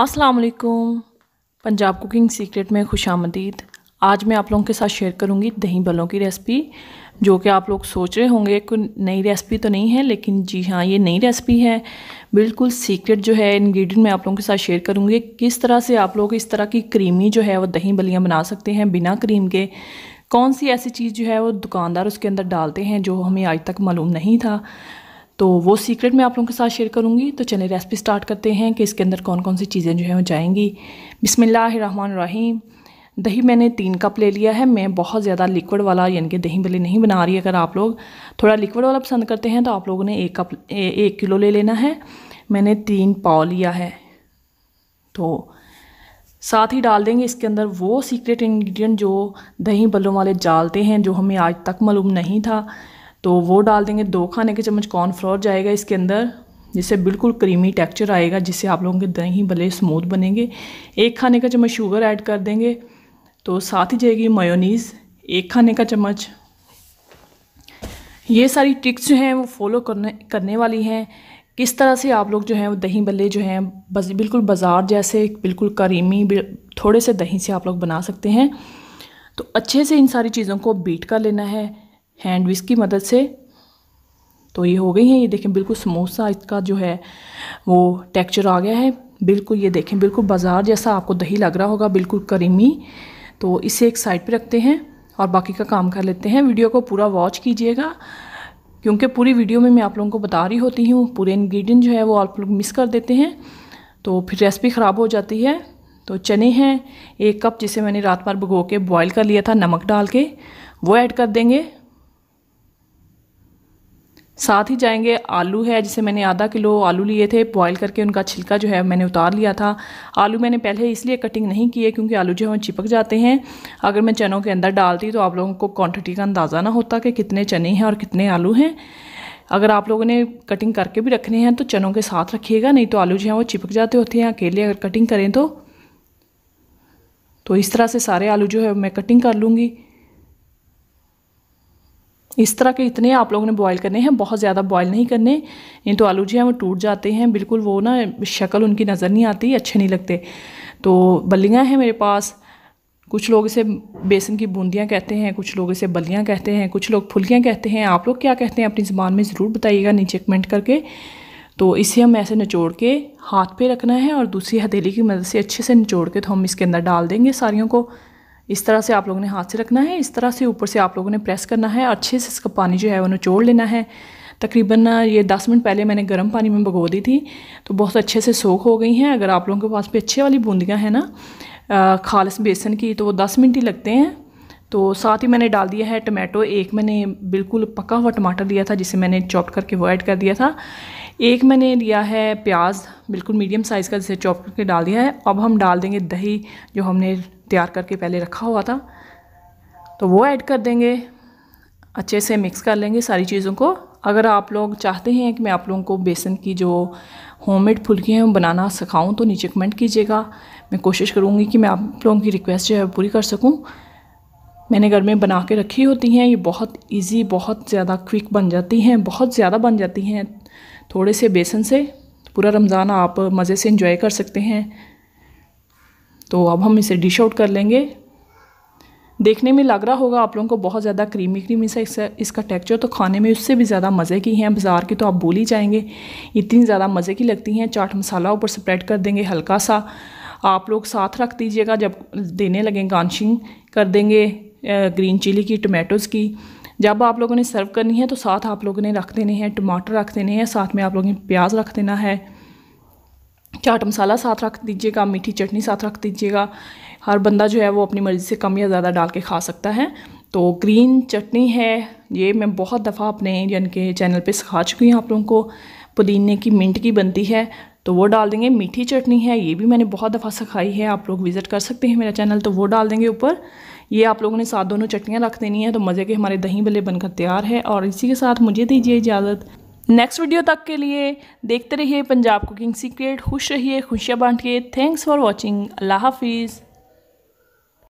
अस्सलाम वालेकुम Punjab cooking secret में खुश आमदीद आज मैं आप लोगों के साथ शेयर करूंगी दही भल्लों की रेसिपी जो कि आप लोग सोच रहे होंगे कोई नई रेसिपी तो नहीं है लेकिन जी हाँ ये नई रेसिपी है बिल्कुल सीक्रेट जो है इंग्रेडिएंट मैं आप लोगों के साथ शेयर करूंगी किस तरह से आप लोग इस तरह की क्रीमी जो है वो दही बलियाँ बना सकते हैं बिना क्रीम के कौन सी ऐसी चीज़ जो है वो दुकानदार उसके अंदर डालते हैं जो हमें आज तक मालूम नहीं था तो वो सीक्रेट मैं आप लोगों के साथ शेयर करूँगी तो चलिए रेसिपी स्टार्ट करते हैं कि इसके अंदर कौन कौन सी चीज़ें जो हैं वो जाएंगी बिसमिल्लर रहीम दही मैंने तीन कप ले लिया है मैं बहुत ज़्यादा लिक्विड वाला यानी कि दही बल्ले नहीं बना रही अगर आप लोग थोड़ा लिक्विड वाला पसंद करते हैं तो आप लोगों ने एक कप एक किलो ले लेना है मैंने तीन पाव लिया है तो साथ ही डाल देंगे इसके अंदर वो सीक्रेट इंग्रेडिएंट जो दही बल्लों वाले डालते हैं जो हमें आज तक मालूम नहीं था तो वो डाल देंगे दो खाने के चम्मच कॉर्नफ्लोर जाएगा इसके अंदर जिससे बिल्कुल क्रीमी टेक्स्चर आएगा जिससे आप लोगों के दही भले स्मूथ बनेंगे एक खाने का चम्मच शुगर ऐड कर देंगे तो साथ ही जाएगी मयोनीस एक खाने का चम्मच ये सारी ट्रिक्स जो हैं वो फॉलो करने करने वाली हैं किस तरह से आप लोग जो हैं वो दही बल्ले जो हैं बस बिल्कुल बाज़ार जैसे बिल्कुल करीमी थोड़े से दही से आप लोग बना सकते हैं तो अच्छे से इन सारी चीज़ों को बीट कर लेना है हैंड विस्क की मदद से तो ये हो गई हैं ये देखें बिल्कुल समोसा इसका जो है वो टेक्चर आ गया है बिल्कुल ये देखें बिल्कुल बाज़ार जैसा आपको दही लग रहा होगा बिल्कुल करीमी तो इसे एक साइड पे रखते हैं और बाकी का काम कर लेते हैं वीडियो को पूरा वॉच कीजिएगा क्योंकि पूरी वीडियो में मैं आप लोगों को बता रही होती हूँ पूरे इन्ग्रीडियंट जो है वो आप लोग मिस कर देते हैं तो फिर रेसिपी ख़राब हो जाती है तो चने हैं एक कप जिसे मैंने रात भर भिगो के बॉयल कर लिया था नमक डाल के वो ऐड कर देंगे साथ ही जाएंगे आलू है जिसे मैंने आधा किलो आलू लिए थे बॉईल करके उनका छिलका जो है मैंने उतार लिया था आलू मैंने पहले इसलिए कटिंग नहीं की है क्योंकि आलू जो है वो चिपक जाते हैं अगर मैं चनों के अंदर डालती तो आप लोगों को क्वांटिटी का अंदाज़ा ना होता कि कितने चने हैं और कितने आलू हैं अगर आप लोगों ने कटिंग करके भी रखने हैं तो चनों के साथ रखिएगा नहीं तो आलू जो है वो चिपक जाते होते हैं अकेले अगर कटिंग करें तो तो इस तरह से सारे आलू जो है मैं कटिंग कर लूँगी इस तरह के इतने आप लोगों ने बॉयल करने हैं बहुत ज़्यादा बॉयल नहीं करने नहीं तो आलू जो हैं वो टूट जाते हैं बिल्कुल वो ना शक्ल उनकी नज़र नहीं आती अच्छे नहीं लगते तो बल्लियाँ हैं मेरे पास कुछ लोग इसे बेसन की बूंदियाँ कहते हैं कुछ लोग इसे बल्लियाँ कहते हैं कुछ लोग फुलकियाँ कहते हैं आप लोग क्या कहते हैं अपनी ज़बान में ज़रूर बताइएगा नीचे कमेंट करके तो इसे हम ऐसे निचोड़ के हाथ पे रखना है और दूसरी हथेली की मदद से अच्छे से निचोड़ के तो हम इसके अंदर डाल देंगे सारियों को इस तरह से आप लोगों ने हाथ से रखना है इस तरह से ऊपर से आप लोगों ने प्रेस करना है अच्छे से इसका पानी जो है वो निचोड़ लेना है तकरीबन ये 10 मिनट पहले मैंने गर्म पानी में भगो दी थी तो बहुत अच्छे से सोख हो गई हैं अगर आप लोगों के पास भी अच्छे वाली बूंदियाँ हैं ना खालस बेसन की तो वो दस मिनट ही लगते हैं तो साथ ही मैंने डाल दिया है टमाटो एक मैंने बिल्कुल पका हुआ टमाटर लिया था जिसे मैंने चॉप करके वो ऐड कर दिया था एक मैंने लिया है प्याज बिल्कुल मीडियम साइज़ का जिसे चॉप करके डाल दिया है अब हम डाल देंगे दही जो हमने तैयार करके पहले रखा हुआ था तो वो ऐड कर देंगे अच्छे से मिक्स कर लेंगे सारी चीज़ों को अगर आप लोग चाहते हैं कि मैं आप लोगों को बेसन की जो होममेड फुलकी हैं बनाना सिखाऊं तो नीचे कमेंट कीजिएगा मैं कोशिश करूँगी कि मैं आप लोगों की रिक्वेस्ट जो है पूरी कर सकूं मैंने घर में बना के रखी होती हैं ये बहुत इजी बहुत ज़्यादा क्विक बन जाती हैं बहुत ज़्यादा बन जाती हैं थोड़े से बेसन से पूरा रमज़ान आप मज़े से इंजॉय कर सकते हैं तो अब हम इसे डिश आउट कर लेंगे देखने में लग रहा होगा आप लोगों को बहुत ज़्यादा क्रीमी क्रीमी सा इसका टेक्चर तो खाने में उससे भी ज़्यादा मज़े की हैं बाज़ार की तो आप भूल ही जाएंगे इतनी ज़्यादा मज़े की लगती हैं चाट मसाला ऊपर स्प्रेड कर देंगे हल्का सा आप लोग साथ रख दीजिएगा जब देने लगें गार्निशिंग कर देंगे ग्रीन चिली की टोमेटोज़ की जब आप लोगों ने सर्व करनी है तो साथ आप लोगों ने रख देने हैं टमाटर रख देने हैं साथ में आप लोगों ने प्याज रख देना है चाट मसाला साथ रख दीजिएगा मीठी चटनी साथ रख दीजिएगा हर बंदा जो है वो अपनी मर्ज़ी से कम या ज़्यादा डाल के खा सकता है तो ग्रीन चटनी है ये मैं बहुत दफ़ा अपने यानी कि चैनल पे सिखा चुकी हूँ आप लोगों को पुदीने की मिंट की बनती है तो वो डाल देंगे मीठी चटनी है ये भी मैंने बहुत दफ़ा सिखाई है आप लोग विज़िट कर सकते हैं मेरा चैनल तो वो डाल देंगे ऊपर ये आप लोगों ने साथ दोनों चटनियाँ रख देनी है तो मज़े के हमारे दही भले बनकर तैयार है और इसी के साथ मुझे दीजिए इजाज़त नेक्स्ट वीडियो तक के लिए देखते रहिए पंजाब कुकिंग सीक्रेट खुश रहिए खुशियाँ बांटिए थैंक्स फॉर वॉचिंग अल्लाह हाफिज़